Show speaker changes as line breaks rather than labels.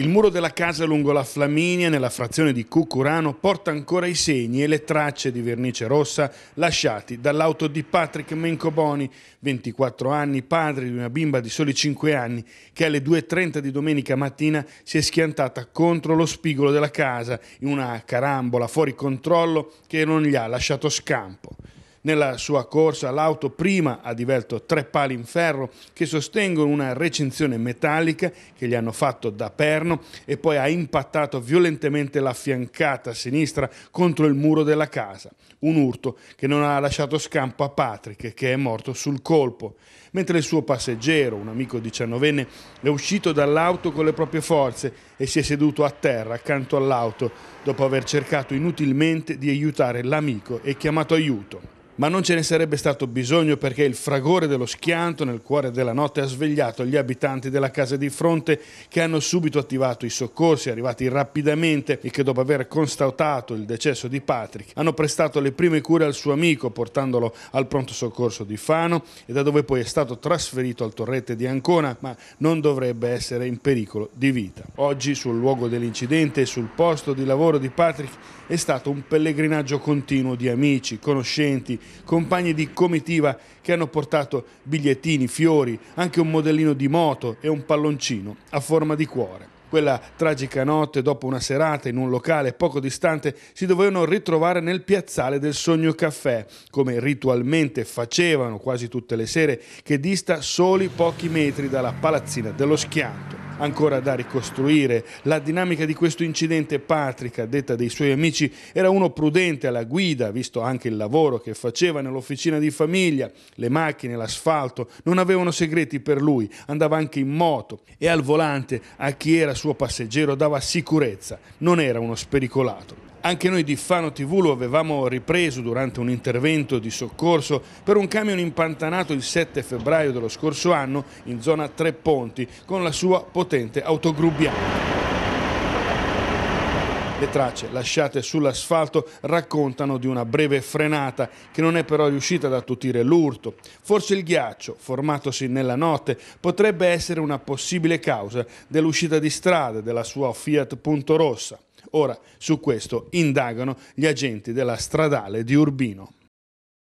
Il muro della casa lungo la Flaminia, nella frazione di Cucurano, porta ancora i segni e le tracce di vernice rossa lasciati dall'auto di Patrick Mencoboni, 24 anni, padre di una bimba di soli 5 anni, che alle 2.30 di domenica mattina si è schiantata contro lo spigolo della casa in una carambola fuori controllo che non gli ha lasciato scampo. Nella sua corsa l'auto prima ha divelto tre pali in ferro che sostengono una recinzione metallica che gli hanno fatto da perno e poi ha impattato violentemente la fiancata sinistra contro il muro della casa. Un urto che non ha lasciato scampo a Patrick che è morto sul colpo. Mentre il suo passeggero, un amico diciannovenne, è uscito dall'auto con le proprie forze e si è seduto a terra accanto all'auto dopo aver cercato inutilmente di aiutare l'amico e chiamato aiuto ma non ce ne sarebbe stato bisogno perché il fragore dello schianto nel cuore della notte ha svegliato gli abitanti della casa di fronte che hanno subito attivato i soccorsi arrivati rapidamente e che dopo aver constatato il decesso di Patrick hanno prestato le prime cure al suo amico portandolo al pronto soccorso di Fano e da dove poi è stato trasferito al torrete di Ancona ma non dovrebbe essere in pericolo di vita. Oggi sul luogo dell'incidente e sul posto di lavoro di Patrick è stato un pellegrinaggio continuo di amici, conoscenti compagni di comitiva che hanno portato bigliettini, fiori, anche un modellino di moto e un palloncino a forma di cuore. Quella tragica notte, dopo una serata in un locale poco distante, si dovevano ritrovare nel piazzale del Sogno Caffè, come ritualmente facevano quasi tutte le sere, che dista soli pochi metri dalla palazzina dello schianto ancora da ricostruire. La dinamica di questo incidente Patrick, a detta dei suoi amici, era uno prudente alla guida, visto anche il lavoro che faceva nell'officina di famiglia, le macchine, l'asfalto, non avevano segreti per lui, andava anche in moto e al volante a chi era suo passeggero dava sicurezza, non era uno spericolato. Anche noi di Fano TV lo avevamo ripreso durante un intervento di soccorso per un camion impantanato il 7 febbraio dello scorso anno in zona Tre Ponti con la sua potente autogrubbiana. Le tracce lasciate sull'asfalto raccontano di una breve frenata che non è però riuscita ad attutire l'urto. Forse il ghiaccio, formatosi nella notte, potrebbe essere una possibile causa dell'uscita di strada della sua Fiat Punto Rossa. Ora su questo indagano gli agenti della stradale di Urbino.